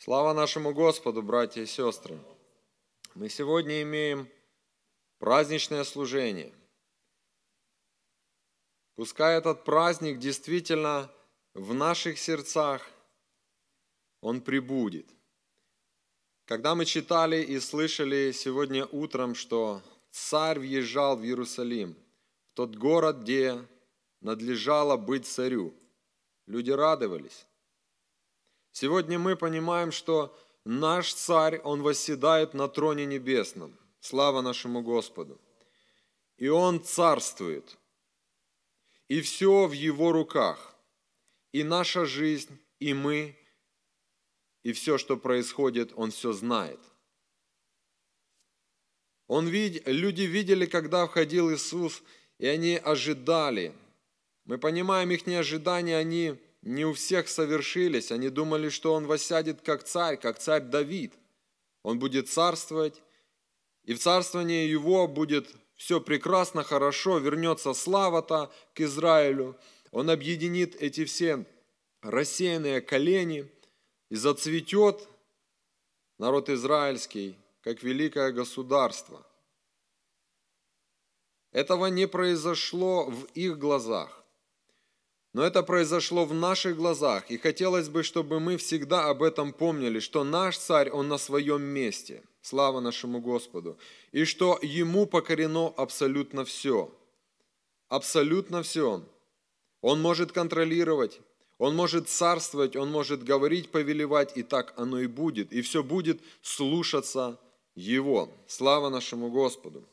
Слава нашему Господу, братья и сестры! Мы сегодня имеем праздничное служение. Пускай этот праздник действительно в наших сердцах, он прибудет. Когда мы читали и слышали сегодня утром, что царь въезжал в Иерусалим, в тот город, где надлежало быть царю, люди радовались. Сегодня мы понимаем, что наш царь, он восседает на троне небесном. Слава нашему Господу. И он царствует. И все в его руках. И наша жизнь, и мы, и все, что происходит, он все знает. Он вид... Люди видели, когда входил Иисус, и они ожидали. Мы понимаем их неожидание, они не у всех совершились. Они думали, что он воссядет как царь, как царь Давид. Он будет царствовать, и в царствовании его будет все прекрасно, хорошо, вернется слава-то к Израилю. Он объединит эти все рассеянные колени и зацветет народ израильский, как великое государство. Этого не произошло в их глазах. Но это произошло в наших глазах, и хотелось бы, чтобы мы всегда об этом помнили, что наш царь, он на своем месте, слава нашему Господу, и что ему покорено абсолютно все, абсолютно все. Он может контролировать, он может царствовать, он может говорить, повелевать, и так оно и будет, и все будет слушаться его. Слава нашему Господу.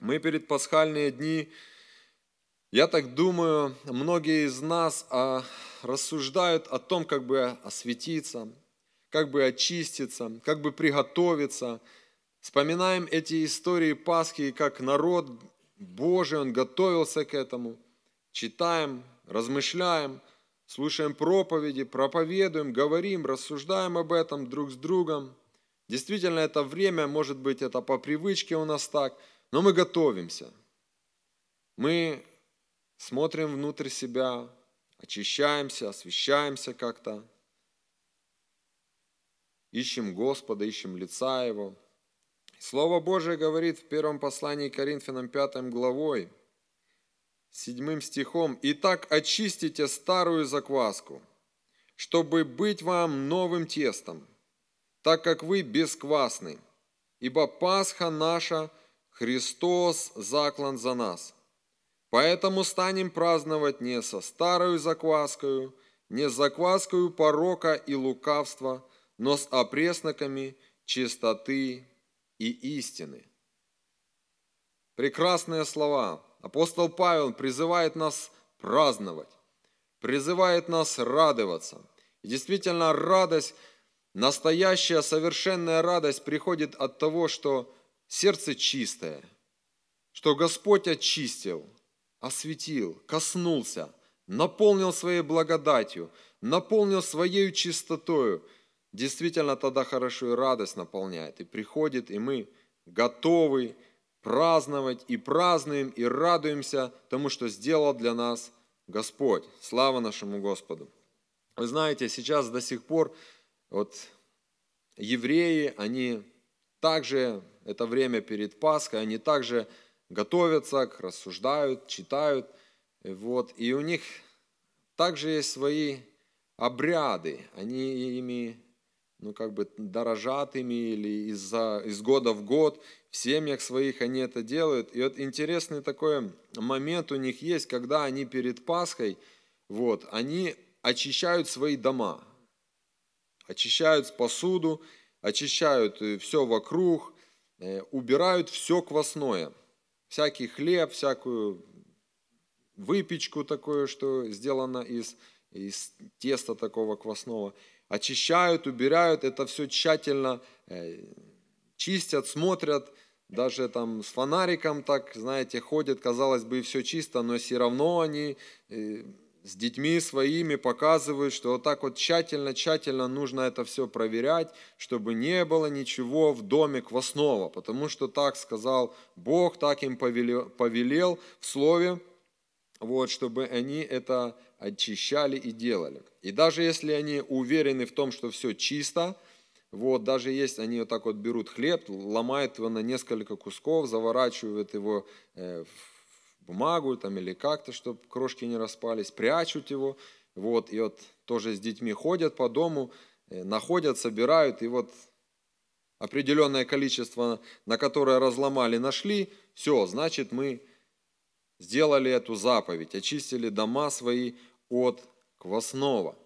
Мы перед пасхальные дни я так думаю, многие из нас а, рассуждают о том, как бы осветиться, как бы очиститься, как бы приготовиться. Вспоминаем эти истории Пасхи, как народ Божий, он готовился к этому. Читаем, размышляем, слушаем проповеди, проповедуем, говорим, рассуждаем об этом друг с другом. Действительно, это время, может быть, это по привычке у нас так, но мы готовимся. Мы смотрим внутрь себя, очищаемся, освещаемся как-то, ищем Господа, ищем лица Его. Слово Божие говорит в первом послании к Коринфянам 5 главой, 7 стихом, и так очистите старую закваску, чтобы быть вам новым тестом, так как вы бесквасны, ибо Пасха наша, Христос заклан за нас». Поэтому станем праздновать не со старою закваскою, не с закваскою порока и лукавства, но с опресноками чистоты и истины. Прекрасные слова. Апостол Павел призывает нас праздновать, призывает нас радоваться. И действительно, радость, настоящая совершенная радость приходит от того, что сердце чистое, что Господь очистил – осветил, коснулся, наполнил своей благодатью, наполнил своей чистотою. Действительно, тогда хорошо и радость наполняет. И приходит, и мы готовы праздновать, и празднуем, и радуемся тому, что сделал для нас Господь. Слава нашему Господу! Вы знаете, сейчас до сих пор вот евреи, они также, это время перед Пасхой, они также готовятся, рассуждают, читают. Вот. И у них также есть свои обряды. Они ими ну, как бы дорожат ими или из, из года в год в семьях своих они это делают. И вот интересный такой момент у них есть, когда они перед Пасхой, вот, они очищают свои дома, очищают посуду, очищают э, все вокруг, э, убирают все квасное – всякий хлеб, всякую выпечку такое, что сделано из, из теста такого квасного. Очищают, убирают, это все тщательно э, чистят, смотрят, даже там с фонариком так, знаете, ходят, казалось бы, и все чисто, но все равно они э, с детьми своими показывают, что вот так вот тщательно-тщательно нужно это все проверять, чтобы не было ничего в доме квасного, потому что так сказал Бог, так им повелел, повелел в Слове, вот, чтобы они это очищали и делали. И даже если они уверены в том, что все чисто, вот, даже есть, они вот так вот берут хлеб, ломают его на несколько кусков, заворачивают его э, в бумагу там, или как-то, чтобы крошки не распались, прячут его. Вот, и вот тоже с детьми ходят по дому, э, находят, собирают, и вот определенное количество, на которое разломали, нашли, все, значит, мы сделали эту заповедь, очистили дома свои от квасного.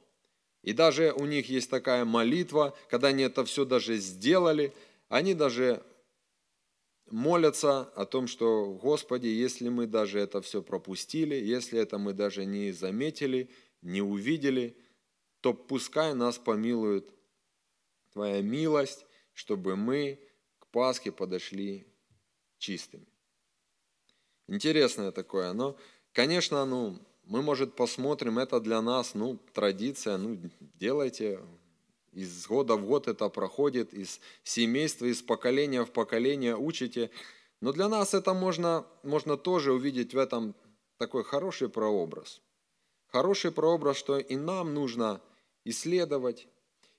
И даже у них есть такая молитва, когда они это все даже сделали, они даже молятся о том, что, Господи, если мы даже это все пропустили, если это мы даже не заметили, не увидели, то пускай нас помилует Твоя милость, чтобы мы к Пасхе подошли чистыми. Интересное такое, но, конечно, ну, мы, может, посмотрим, это для нас, ну, традиция, ну, делайте, из года в год это проходит, из семейства, из поколения в поколение учите. Но для нас это можно, можно тоже увидеть в этом такой хороший прообраз. Хороший прообраз, что и нам нужно исследовать,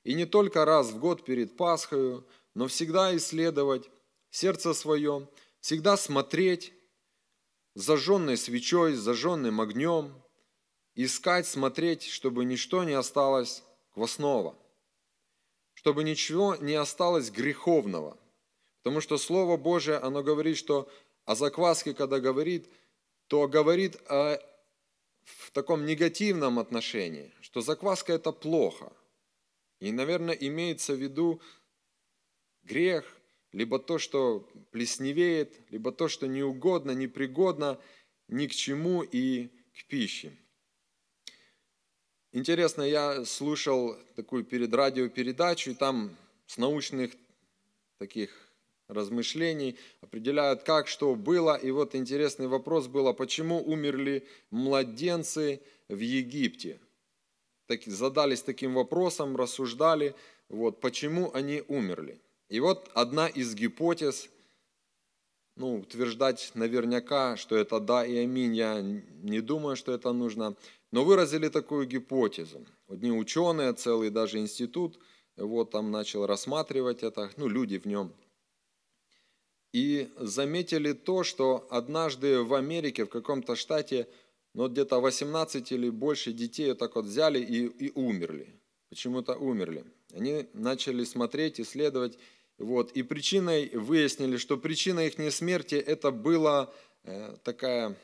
и не только раз в год перед Пасхою, но всегда исследовать сердце свое, всегда смотреть зажженной свечой, зажженным огнем, искать, смотреть, чтобы ничто не осталось квасного – чтобы ничего не осталось греховного. Потому что Слово Божие, оно говорит, что о закваске, когда говорит, то говорит о, в таком негативном отношении, что закваска – это плохо. И, наверное, имеется в виду грех, либо то, что плесневеет, либо то, что неугодно, непригодно ни к чему и к пище. Интересно, я слушал такую перед радиопередачу, и там с научных таких размышлений определяют, как что было. И вот интересный вопрос был, а почему умерли младенцы в Египте? Так, задались таким вопросом, рассуждали, вот, почему они умерли. И вот одна из гипотез, ну, утверждать наверняка, что это да и аминь, я не думаю, что это нужно – но выразили такую гипотезу. Одни ученые, целый даже институт, вот там начал рассматривать это, ну, люди в нем. И заметили то, что однажды в Америке, в каком-то штате, ну, где-то 18 или больше детей так вот взяли и, и умерли. Почему-то умерли. Они начали смотреть, исследовать, вот, и причиной выяснили, что причина их смерти это была э, такая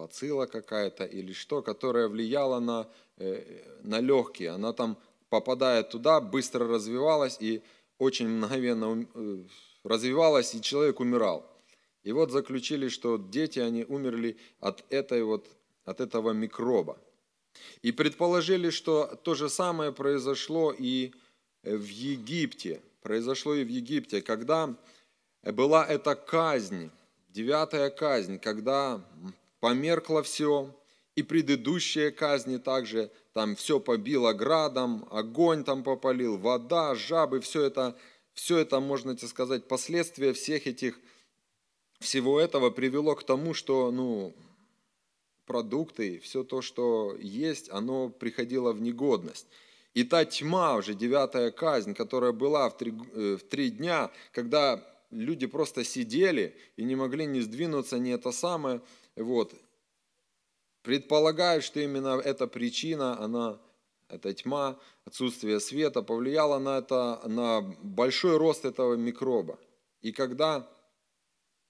бацилла какая-то или что, которая влияла на, э, на легкие. Она там, попадая туда, быстро развивалась и очень мгновенно э, развивалась, и человек умирал. И вот заключили, что дети, они умерли от, этой вот, от этого микроба. И предположили, что то же самое произошло и в Египте. Произошло и в Египте, когда была эта казнь, девятая казнь, когда померкло все, и предыдущие казни также, там все побило градом, огонь там попалил, вода, жабы, все это, все это, можно тебе сказать, последствия всех этих, всего этого привело к тому, что, ну, продукты, все то, что есть, оно приходило в негодность. И та тьма, уже девятая казнь, которая была в три, э, в три дня, когда люди просто сидели и не могли ни сдвинуться, ни это самое – вот. предполагают, что именно эта причина, она, эта тьма, отсутствие света повлияла на, это, на большой рост этого микроба. И когда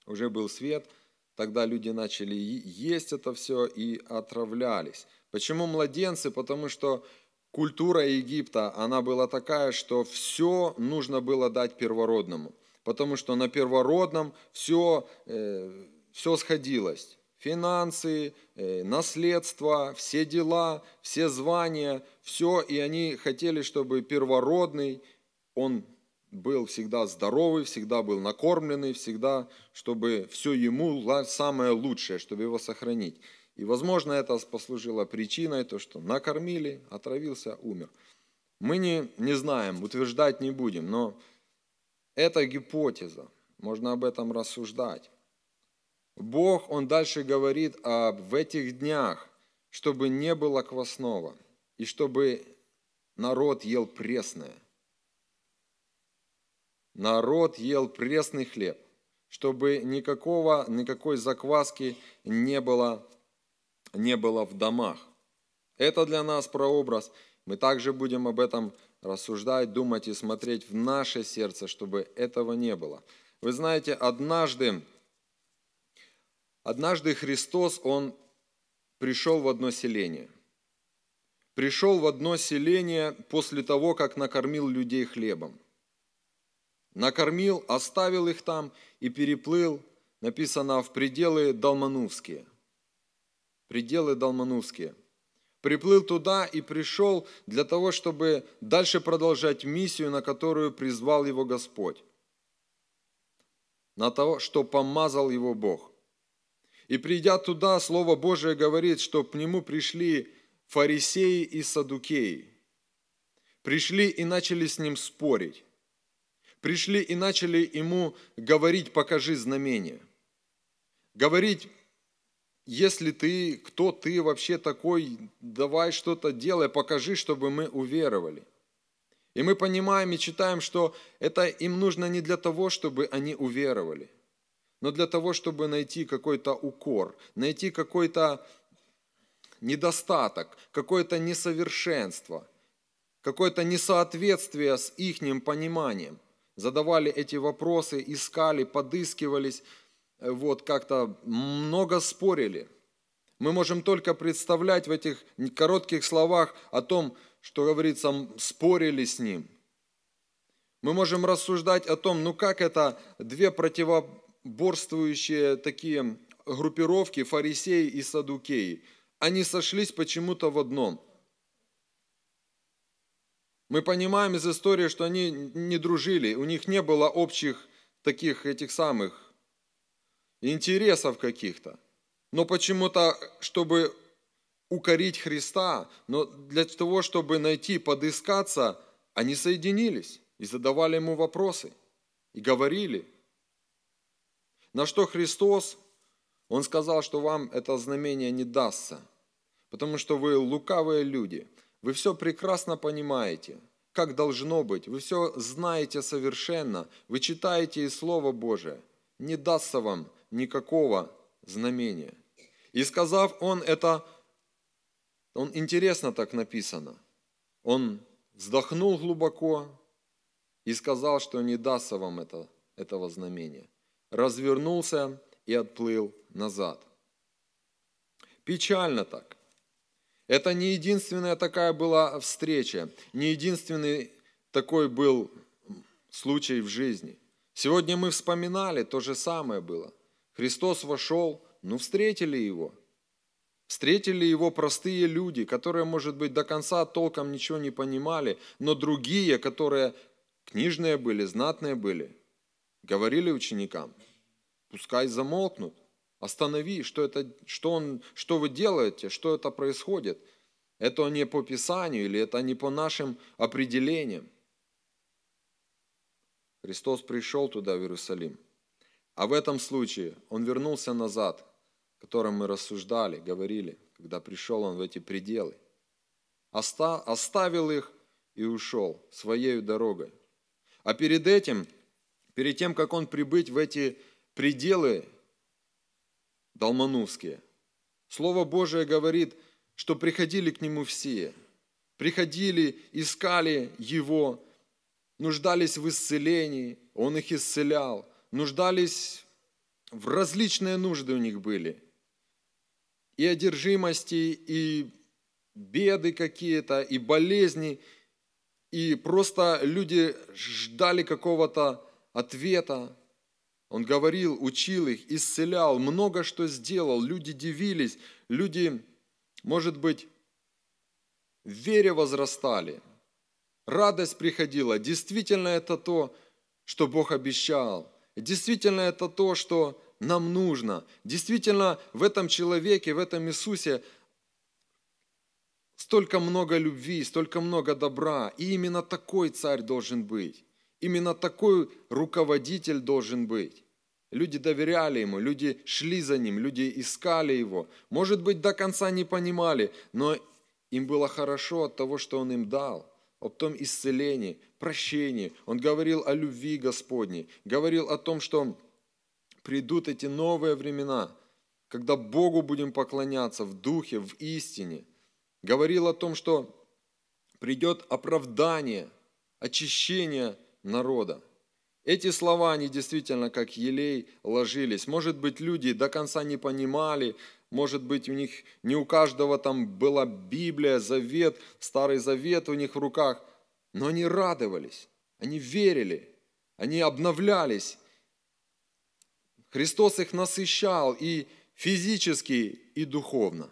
уже был свет, тогда люди начали есть это все и отравлялись. Почему младенцы? Потому что культура Египта, она была такая, что все нужно было дать первородному. Потому что на первородном все, э, все сходилось финансы, э, наследство, все дела, все звания, все, и они хотели, чтобы первородный, он был всегда здоровый, всегда был накормленный, всегда, чтобы все ему самое лучшее, чтобы его сохранить. И, возможно, это послужило причиной, то, что накормили, отравился, умер. Мы не, не знаем, утверждать не будем, но это гипотеза, можно об этом рассуждать. Бог, он дальше говорит об в этих днях, чтобы не было квасного, и чтобы народ ел пресное. Народ ел пресный хлеб, чтобы никакого, никакой закваски не было, не было в домах. Это для нас прообраз. Мы также будем об этом рассуждать, думать и смотреть в наше сердце, чтобы этого не было. Вы знаете, однажды Однажды Христос, Он пришел в одно селение. Пришел в одно селение после того, как накормил людей хлебом. Накормил, оставил их там и переплыл, написано, в пределы Далманувские. Пределы Далманувские. Приплыл туда и пришел для того, чтобы дальше продолжать миссию, на которую призвал его Господь. На то, что помазал его Бог. И придя туда, Слово Божие говорит, что к нему пришли фарисеи и садукеи. Пришли и начали с ним спорить. Пришли и начали ему говорить, покажи знамение. Говорить, если ты, кто ты вообще такой, давай что-то делай, покажи, чтобы мы уверовали. И мы понимаем и читаем, что это им нужно не для того, чтобы они уверовали – но для того, чтобы найти какой-то укор, найти какой-то недостаток, какое-то несовершенство, какое-то несоответствие с ихним пониманием. Задавали эти вопросы, искали, подыскивались, э, вот как-то много спорили. Мы можем только представлять в этих коротких словах о том, что говорится, спорили с ним. Мы можем рассуждать о том, ну как это две противоположные борствующие такие группировки, фарисеи и садукеи, они сошлись почему-то в одном. Мы понимаем из истории, что они не дружили, у них не было общих таких этих самых интересов каких-то. Но почему-то, чтобы укорить Христа, но для того, чтобы найти, подыскаться, они соединились и задавали ему вопросы, и говорили – на что Христос, Он сказал, что вам это знамение не дастся, потому что вы лукавые люди, вы все прекрасно понимаете, как должно быть, вы все знаете совершенно, вы читаете и Слово Божие, не дастся вам никакого знамения. И сказав он это, он интересно так написано, он вздохнул глубоко и сказал, что не дастся вам это, этого знамения развернулся и отплыл назад. Печально так. Это не единственная такая была встреча, не единственный такой был случай в жизни. Сегодня мы вспоминали, то же самое было. Христос вошел, ну встретили его. Встретили его простые люди, которые, может быть, до конца толком ничего не понимали, но другие, которые книжные были, знатные были – Говорили ученикам, пускай замолкнут, останови, что, это, что, он, что вы делаете, что это происходит. Это не по Писанию или это не по нашим определениям. Христос пришел туда, в Иерусалим. А в этом случае он вернулся назад, о котором мы рассуждали, говорили, когда пришел он в эти пределы. Оставил их и ушел своей дорогой. А перед этим – перед тем, как он прибыть в эти пределы долмановские, Слово Божие говорит, что приходили к Нему все, приходили, искали Его, нуждались в исцелении, Он их исцелял, нуждались, в различные нужды у них были, и одержимости, и беды какие-то, и болезни, и просто люди ждали какого-то ответа. Он говорил, учил их, исцелял, много что сделал. Люди дивились, люди, может быть, в вере возрастали. Радость приходила. Действительно это то, что Бог обещал. Действительно это то, что нам нужно. Действительно в этом человеке, в этом Иисусе столько много любви, столько много добра. И именно такой царь должен быть. Именно такой руководитель должен быть. Люди доверяли ему, люди шли за ним, люди искали его. Может быть, до конца не понимали, но им было хорошо от того, что он им дал об том исцелении, прощении. Он говорил о любви Господней, говорил о том, что придут эти новые времена, когда Богу будем поклоняться в духе, в истине. Говорил о том, что придет оправдание, очищение – народа. Эти слова, они действительно как елей ложились. Может быть, люди до конца не понимали, может быть, у них не у каждого там была Библия, Завет, Старый Завет у них в руках, но они радовались, они верили, они обновлялись. Христос их насыщал и физически, и духовно.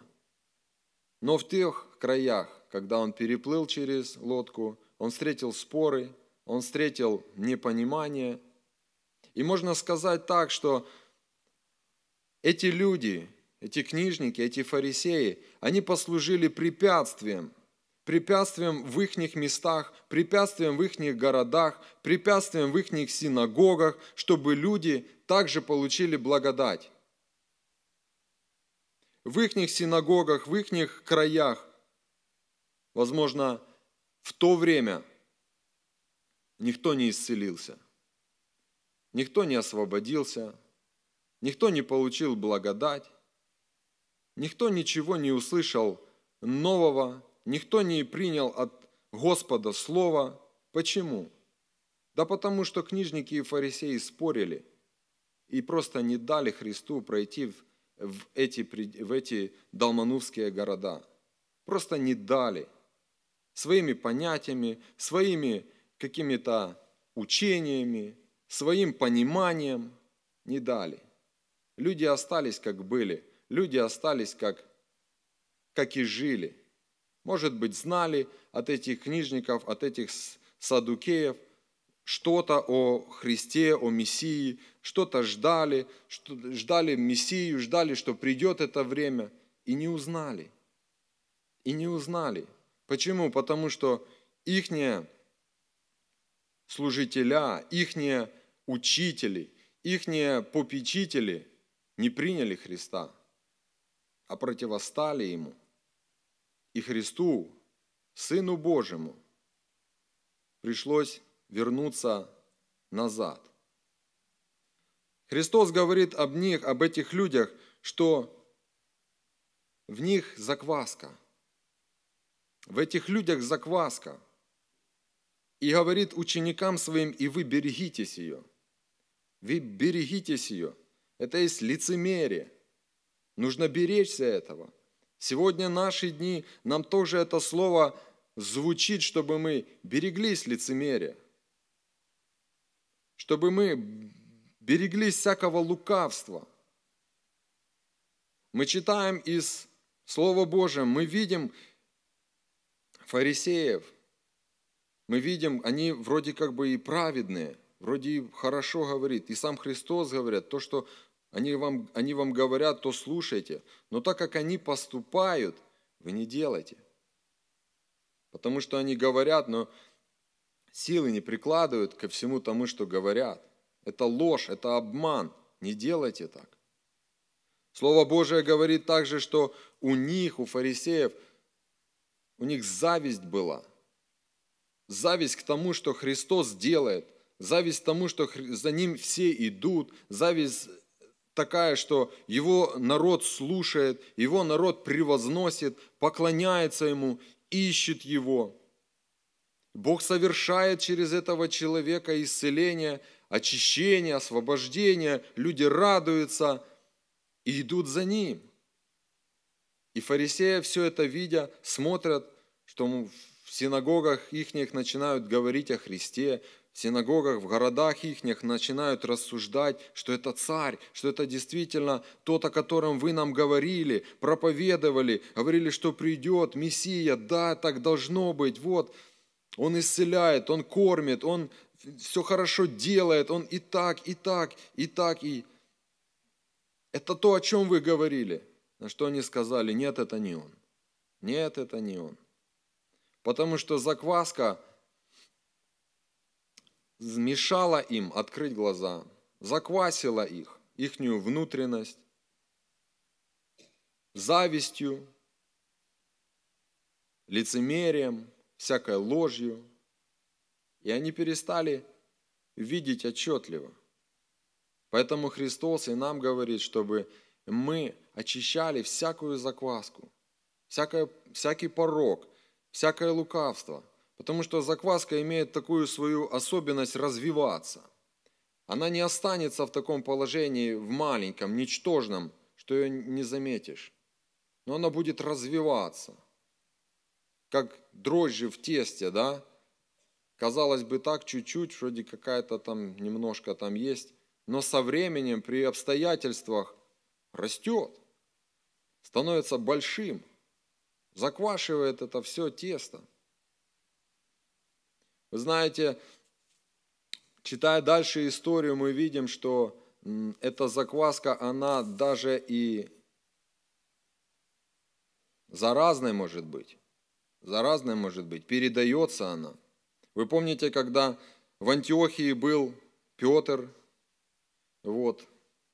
Но в тех краях, когда он переплыл через лодку, он встретил споры, он встретил непонимание. И можно сказать так, что эти люди, эти книжники, эти фарисеи, они послужили препятствием, препятствием в их местах, препятствием в их городах, препятствием в их синагогах, чтобы люди также получили благодать. В их синагогах, в их краях, возможно, в то время – никто не исцелился, никто не освободился, никто не получил благодать, никто ничего не услышал нового, никто не принял от Господа слова. Почему? Да потому что книжники и фарисеи спорили и просто не дали Христу пройти в, в, эти, в эти далманувские города. Просто не дали своими понятиями, своими какими-то учениями, своим пониманием не дали. Люди остались, как были. Люди остались, как, как и жили. Может быть, знали от этих книжников, от этих садукеев что-то о Христе, о Мессии, что-то ждали, что, ждали Мессию, ждали, что придет это время, и не узнали. И не узнали. Почему? Потому что ихняя служителя, ихние учители, ихние попечители не приняли Христа, а противостали Ему и Христу, Сыну Божьему, пришлось вернуться назад. Христос говорит об них, об этих людях, что в них закваска. В этих людях закваска – и говорит ученикам своим, и вы берегитесь ее. Вы берегитесь ее. Это есть лицемерие. Нужно беречься этого. Сегодня наши дни нам тоже это слово звучит, чтобы мы береглись лицемерия, чтобы мы береглись всякого лукавства. Мы читаем из Слова Божьего, мы видим фарисеев – мы видим, они вроде как бы и праведные, вроде и хорошо говорит. И сам Христос говорит, то, что они вам, они вам говорят, то слушайте. Но так как они поступают, вы не делайте. Потому что они говорят, но силы не прикладывают ко всему тому, что говорят. Это ложь, это обман. Не делайте так. Слово Божие говорит также, что у них, у фарисеев, у них зависть была – зависть к тому, что Христос делает, зависть к тому, что за ним все идут, зависть такая, что его народ слушает, его народ превозносит, поклоняется ему, ищет его. Бог совершает через этого человека исцеление, очищение, освобождение, люди радуются и идут за ним. И фарисеи, все это видя, смотрят, что в синагогах ихних начинают говорить о Христе, в синагогах, в городах ихних начинают рассуждать, что это царь, что это действительно тот, о котором вы нам говорили, проповедовали, говорили, что придет Мессия, да, так должно быть, вот, он исцеляет, он кормит, он все хорошо делает, он и так, и так, и так, и... Это то, о чем вы говорили. На что они сказали, нет, это не он. Нет, это не он потому что закваска мешала им открыть глаза, заквасила их, ихнюю внутренность, завистью, лицемерием, всякой ложью. И они перестали видеть отчетливо. Поэтому Христос и нам говорит, чтобы мы очищали всякую закваску, всякое, всякий порог – всякое лукавство, потому что закваска имеет такую свою особенность развиваться. Она не останется в таком положении, в маленьком, ничтожном, что ее не заметишь, но она будет развиваться, как дрожжи в тесте, да? Казалось бы, так чуть-чуть, вроде какая-то там немножко там есть, но со временем при обстоятельствах растет, становится большим. Заквашивает это все тесто. Вы знаете, читая дальше историю, мы видим, что эта закваска, она даже и заразной может быть. Заразной может быть. Передается она. Вы помните, когда в Антиохии был Петр, вот,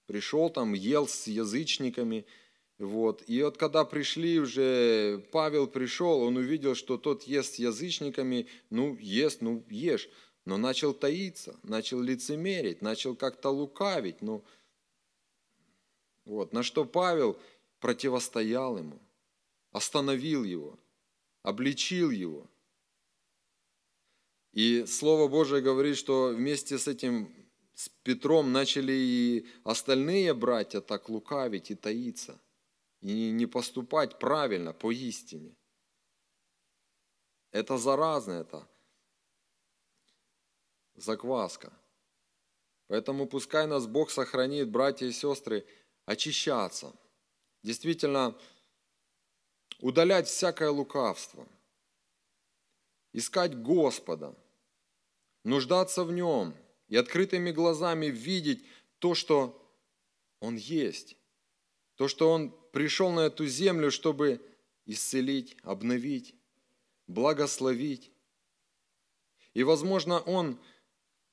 пришел там, ел с язычниками – вот. И вот когда пришли уже, Павел пришел, он увидел, что тот ест с язычниками, ну, ест, ну, ешь. Но начал таиться, начал лицемерить, начал как-то лукавить. Ну, вот. На что Павел противостоял ему, остановил его, обличил его. И Слово Божие говорит, что вместе с этим, с Петром начали и остальные братья так лукавить и таиться и не поступать правильно по истине Это заразно, это закваска. Поэтому пускай нас Бог сохранит, братья и сестры, очищаться. Действительно, удалять всякое лукавство. Искать Господа, нуждаться в Нем и открытыми глазами видеть то, что Он есть. То, что Он пришел на эту землю, чтобы исцелить, обновить, благословить. И, возможно, Он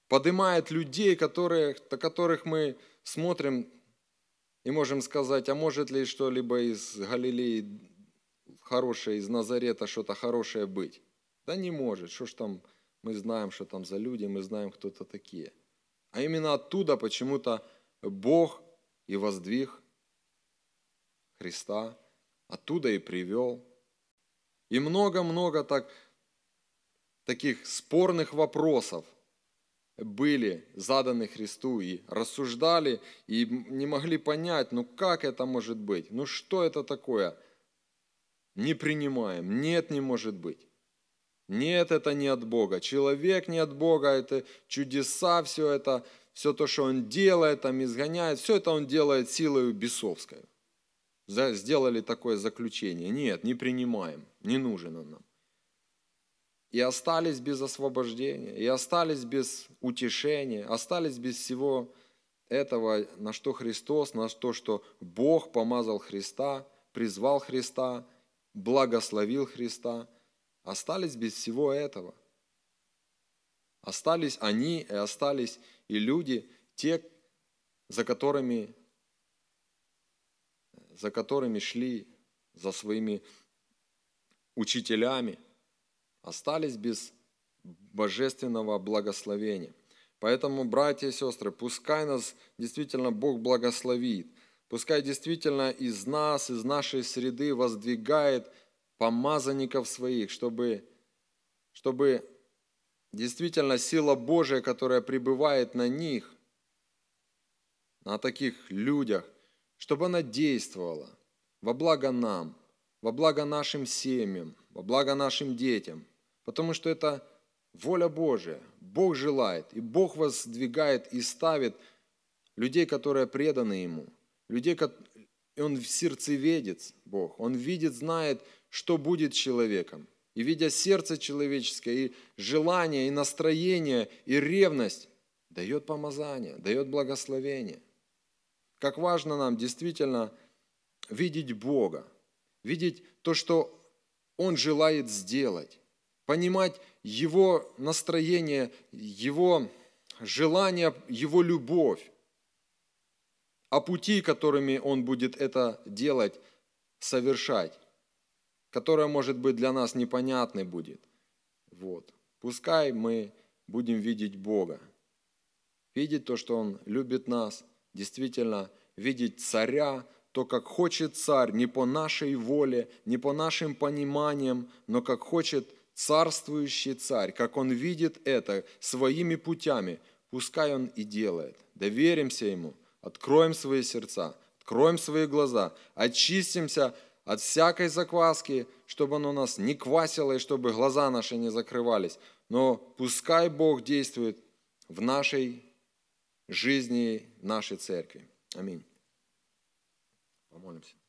поднимает людей, которые, на которых мы смотрим и можем сказать, а может ли что-либо из Галилеи хорошее, из Назарета что-то хорошее быть? Да не может, что ж там, мы знаем, что там за люди, мы знаем, кто-то такие. А именно оттуда почему-то Бог и воздвиг Христа, оттуда и привел. И много-много так, таких спорных вопросов были заданы Христу и рассуждали, и не могли понять, ну как это может быть, ну что это такое? Не принимаем, нет, не может быть. Нет, это не от Бога. Человек не от Бога, это чудеса, все это, все то, что он делает, там изгоняет, все это он делает силой бесовской сделали такое заключение. Нет, не принимаем, не нужен он нам. И остались без освобождения, и остались без утешения, остались без всего этого, на что Христос, на то, что Бог помазал Христа, призвал Христа, благословил Христа, остались без всего этого. Остались они, и остались и люди, те, за которыми за которыми шли за своими учителями, остались без божественного благословения. Поэтому, братья и сестры, пускай нас действительно Бог благословит, пускай действительно из нас, из нашей среды воздвигает помазанников своих, чтобы, чтобы действительно сила Божия, которая пребывает на них, на таких людях, чтобы она действовала во благо нам, во благо нашим семьям, во благо нашим детям, потому что это воля Божия, Бог желает, и Бог вас сдвигает и ставит людей, которые преданы Ему, людей, и Он в сердце видит, Бог, Он видит, знает, что будет человеком, и видя сердце человеческое, и желание, и настроение, и ревность, дает помазание, дает благословение – как важно нам действительно видеть Бога, видеть то, что Он желает сделать, понимать Его настроение, Его желание, Его любовь, о а пути, которыми Он будет это делать, совершать, которое, может быть, для нас непонятны будет. Вот. Пускай мы будем видеть Бога, видеть то, что Он любит нас – действительно видеть царя, то, как хочет царь, не по нашей воле, не по нашим пониманиям, но как хочет царствующий царь, как он видит это своими путями, пускай он и делает. Доверимся ему, откроем свои сердца, откроем свои глаза, очистимся от всякой закваски, чтобы оно нас не квасило и чтобы глаза наши не закрывались. Но пускай Бог действует в нашей жизни нашей церкви. Аминь. Помолимся.